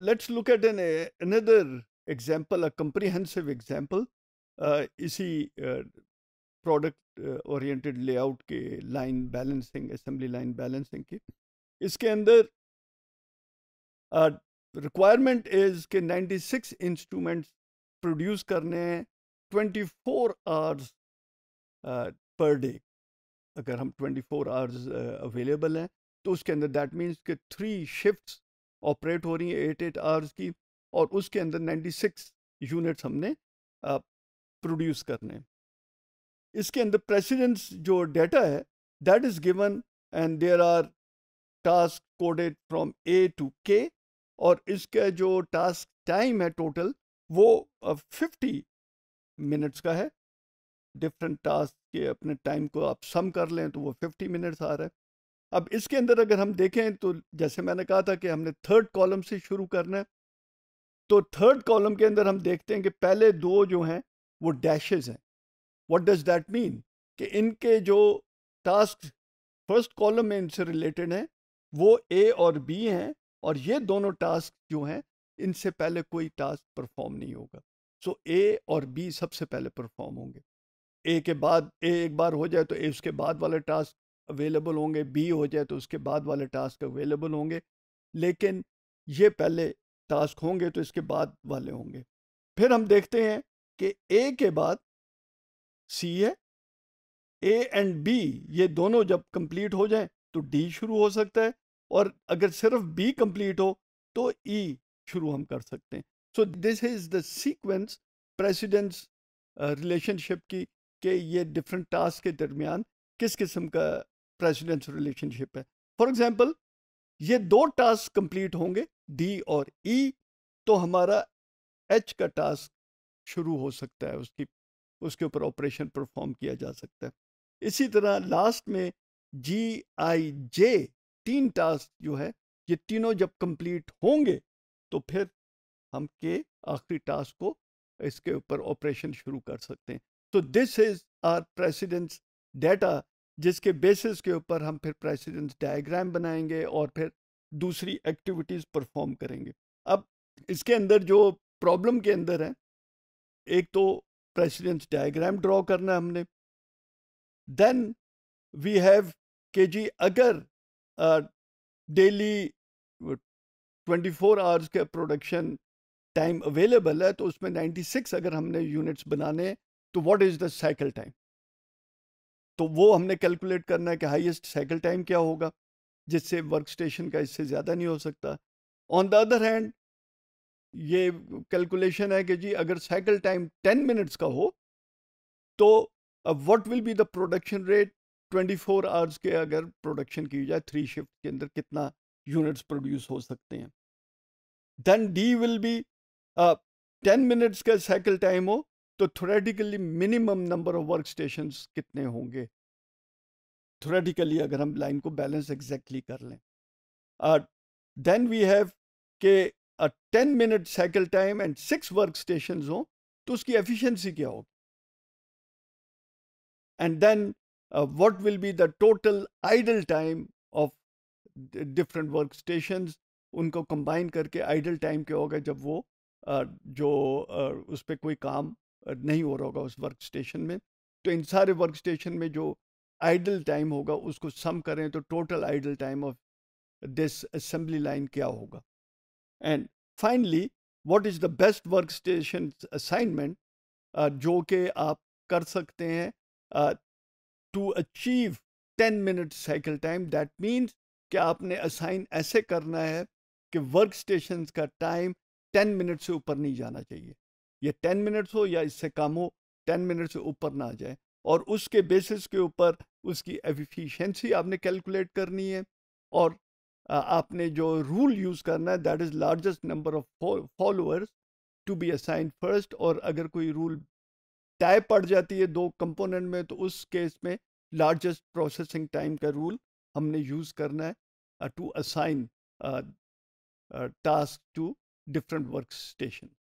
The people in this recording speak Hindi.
let's look at an, uh, another example, a comprehensive example. Uh, is uh, product uh, oriented layout ke line balancing, assembly line balancing? Ke. Iske andar, requirement is ke 96 instruments produce karne 24 hours per day. If 24 hours available, hai, to uske andar, that means ke three shifts operate हो रही हैं एट एट आवर्स की और उसके अंदर 96 यूनिट्स हमने प्रोड्यूस करने इसके अंदर प्रेसिडेंस जो डेटा है that is given and there are task coded from A to K और इसका जो टास्क टाइम है टोटल वो फिफ्टी मिनट्स का है डिफरेंट टास्क के अपने टाइम को आप सम कर लें तो वो फिफ्टी मिनट्स आ रहा है अब इसके अंदर अगर हम देखें तो जैसे मैंने कहा था कि हमने थर्ड कॉलम से शुरू करना है तो थर्ड कॉलम के अंदर हम देखते हैं कि पहले दो जो हैं वो डैशेज हैं वट डज दैट मीन कि इनके जो टास्क फर्स्ट कॉलम में इनसे रिलेटेड हैं वो ए और बी हैं और ये दोनों टास्क जो हैं इनसे पहले कोई टास्क परफॉर्म नहीं होगा सो ए और बी सबसे पहले परफॉर्म होंगे ए के बाद ए एक बार हो जाए तो ए उसके बाद वाला टास्क अवेलेबल होंगे बी हो जाए तो उसके बाद वाले टास्क अवेलेबल होंगे लेकिन ये पहले टास्क होंगे तो इसके बाद वाले होंगे फिर हम देखते हैं कि ए के बाद सी है ए एंड बी ये दोनों जब कंप्लीट हो जाएं तो डी शुरू हो सकता है और अगर सिर्फ बी कंप्लीट हो तो ई e शुरू हम कर सकते हैं so this is the sequence precedence relationship की कि ये डिफरेंट टास्क के दरमियान किस किस्म का प्रेसिडेंस रिलेशनशिप है फॉर एग्जाम्पल ये दो टास्क कंप्लीट होंगे डी और ई e, तो हमारा एच का टास्क शुरू हो सकता है उसकी उसके ऊपर ऑपरेशन परफॉर्म किया जा सकता है इसी तरह लास्ट में जी आई जे तीन टास्क जो है ये तीनों जब कंप्लीट होंगे तो फिर हम के आखिरी टास्क को इसके ऊपर ऑपरेशन शुरू कर सकते हैं तो this is our precedence data जिसके बेसिस के ऊपर हम फिर प्रेसिडेंस डायग्राम बनाएंगे और फिर दूसरी एक्टिविटीज़ परफॉर्म करेंगे अब इसके अंदर जो प्रॉब्लम के अंदर है एक तो प्रेसिडेंस डायग्राम ड्रॉ करना हमने देन वी हैव के जी अगर डेली ट्वेंटी फोर आवर्स का प्रोडक्शन टाइम अवेलेबल है तो उसमें नाइन्टी सिक्स अगर हमने यूनिट्स बनाने तो what is the cycle time तो वो हमने कैलकुलेट करना है कि हाईएस्ट साइकिल टाइम क्या होगा जिससे वर्क स्टेशन का इससे ज़्यादा नहीं हो सकता ऑन द अदर हैंड ये कैलकुलेशन है कि जी अगर साइकिल टाइम टेन मिनट्स का हो तो what will be the production rate twenty four hours के अगर प्रोडक्शन की जाए थ्री शिफ्ट के अंदर कितना यूनिट्स प्रोड्यूस हो सकते हैं then the will be ten minutes का साइकिल टाइम हो तो theoretically minimum number of work station कितने होंगे थोरेटिकली अगर हम लाइन को बैलेंस एग्जैक्टली कर लें then we have K ten minute cycle time and six work station हो तो उसकी एफिशिएंसी क्या होगी and then what will be the total idle time of different work station उनको कंबाइन करके आइडल टाइम क्या होगा जब वो uh, जो uh, उस पर कोई काम नहीं हो रहा होगा उस वर्क स्टेशन में तो इन सारे वर्क स्टेशन में जो आइडल टाइम होगा उसको सम करें तो total idle time of this assembly line क्या होगा and finally what is the best work station assignment जो कि आप कर सकते हैं to achieve ten minute cycle time that means कि आपने असाइन ऐसे करना है कि वर्क स्टेशन का टाइम टेन मिनट से ऊपर नहीं जाना चाहिए ये टेन मिनट्स हो या इससे कम हो टेन मिनट से ऊपर ना आ जाए और उसके बेसिस के ऊपर उसकी एफिशिएंसी आपने कैलकुलेट करनी है और आपने जो रूल यूज़ करना है that is largest number of followers to be assign first और अगर कोई रूल टाइप पड़ जाती है दो कंपोनेंट में तो उस केस में लार्जेस्ट प्रोसेसिंग टाइम का रूल हमने यूज़ करना है to assign task to different work station